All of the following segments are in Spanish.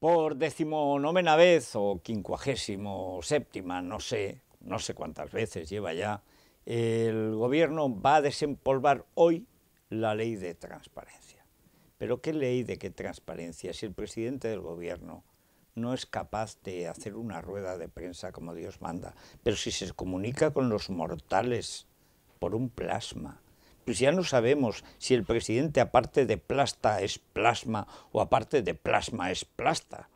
por decimonovena vez o quincuagésimo séptima, no sé, no sé cuántas veces lleva ya, el gobierno va a desempolvar hoy la ley de transparencia. Pero ¿qué ley de qué transparencia si el presidente del gobierno no es capaz de hacer una rueda de prensa como Dios manda? Pero si se comunica con los mortales por un plasma, pues ya no sabemos si el presidente aparte de plasta es plasma o aparte de plasma es plasta.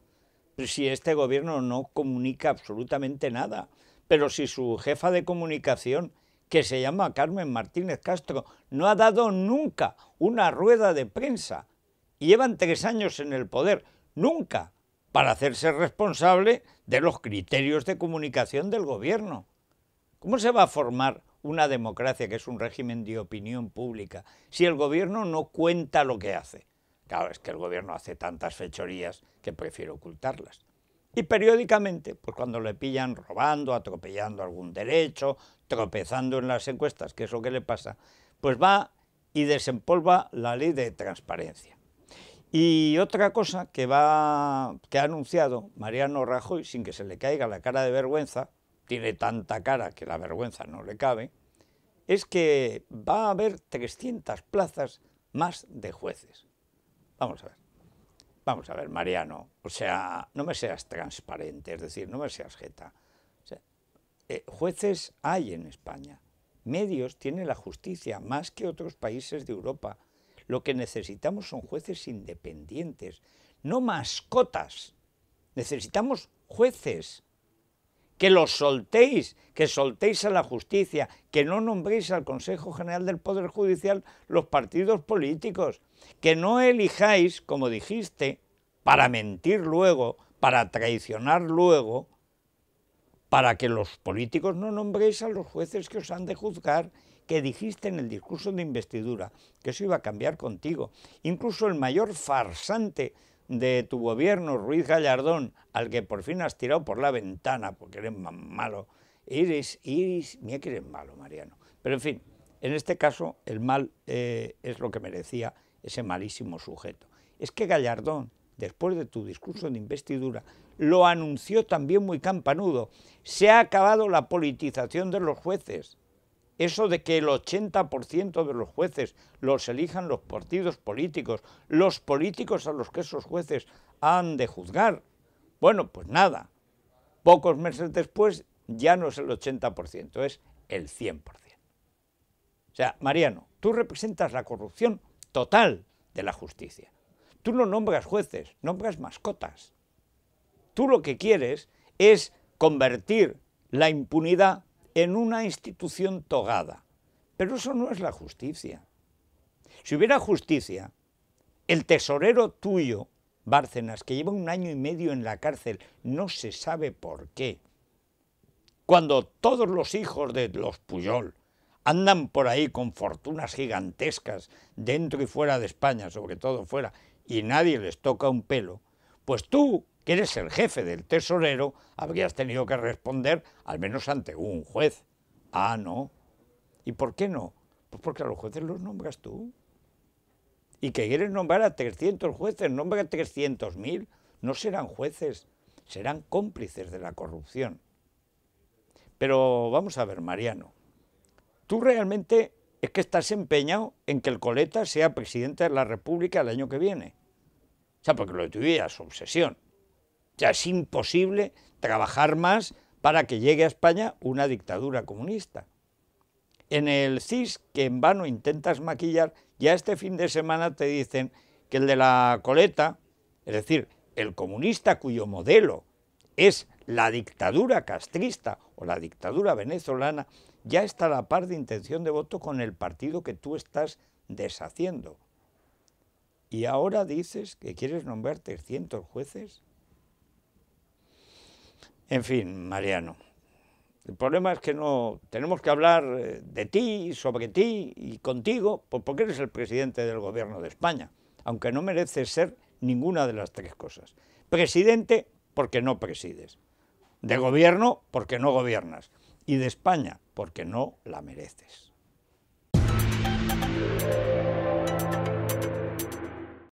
Pues si este gobierno no comunica absolutamente nada, pero si su jefa de comunicación, que se llama Carmen Martínez Castro, no ha dado nunca una rueda de prensa, y llevan tres años en el poder, nunca, para hacerse responsable de los criterios de comunicación del gobierno. ¿Cómo se va a formar una democracia, que es un régimen de opinión pública, si el gobierno no cuenta lo que hace? Claro, es que el gobierno hace tantas fechorías que prefiere ocultarlas. Y periódicamente, pues cuando le pillan robando, atropellando algún derecho, tropezando en las encuestas, que es lo que le pasa, pues va y desempolva la ley de transparencia. Y otra cosa que, va, que ha anunciado Mariano Rajoy, sin que se le caiga la cara de vergüenza, tiene tanta cara que la vergüenza no le cabe, es que va a haber 300 plazas más de jueces. Vamos a ver. Vamos a ver, Mariano, o sea, no me seas transparente, es decir, no me seas jeta. Eh, jueces hay en España. Medios tiene la justicia más que otros países de Europa. Lo que necesitamos son jueces independientes, no mascotas. Necesitamos jueces que los soltéis, que soltéis a la justicia, que no nombréis al Consejo General del Poder Judicial los partidos políticos, que no elijáis, como dijiste, para mentir luego, para traicionar luego, para que los políticos no nombréis a los jueces que os han de juzgar, que dijiste en el discurso de investidura, que eso iba a cambiar contigo. Incluso el mayor farsante de tu gobierno, Ruiz Gallardón, al que por fin has tirado por la ventana porque eres más malo. Iris, Iris, mira que eres malo, Mariano. Pero en fin, en este caso el mal eh, es lo que merecía ese malísimo sujeto. Es que Gallardón, después de tu discurso de investidura, lo anunció también muy campanudo. Se ha acabado la politización de los jueces. Eso de que el 80% de los jueces los elijan los partidos políticos, los políticos a los que esos jueces han de juzgar. Bueno, pues nada. Pocos meses después ya no es el 80%, es el 100%. O sea, Mariano, tú representas la corrupción total de la justicia. Tú no nombras jueces, nombras mascotas. Tú lo que quieres es convertir la impunidad en una institución togada. Pero eso no es la justicia. Si hubiera justicia, el tesorero tuyo, Bárcenas, que lleva un año y medio en la cárcel, no se sabe por qué. Cuando todos los hijos de los Puyol andan por ahí con fortunas gigantescas dentro y fuera de España, sobre todo fuera, y nadie les toca un pelo, pues tú, que eres el jefe del tesorero, habrías tenido que responder al menos ante un juez. Ah, no. ¿Y por qué no? Pues porque a los jueces los nombras tú. Y que quieres nombrar a 300 jueces, nombra a 300.000. No serán jueces, serán cómplices de la corrupción. Pero vamos a ver, Mariano, tú realmente es que estás empeñado en que el coleta sea presidente de la República el año que viene. O sea, porque lo tu vida es obsesión. O es imposible trabajar más para que llegue a España una dictadura comunista. En el CIS, que en vano intentas maquillar, ya este fin de semana te dicen que el de la coleta, es decir, el comunista cuyo modelo es la dictadura castrista o la dictadura venezolana, ya está a la par de intención de voto con el partido que tú estás deshaciendo. Y ahora dices que quieres nombrar 300 jueces. En fin, Mariano, el problema es que no tenemos que hablar eh, de ti, sobre ti y contigo, pues porque eres el presidente del gobierno de España, aunque no mereces ser ninguna de las tres cosas. Presidente porque no presides, de gobierno porque no gobiernas y de España porque no la mereces.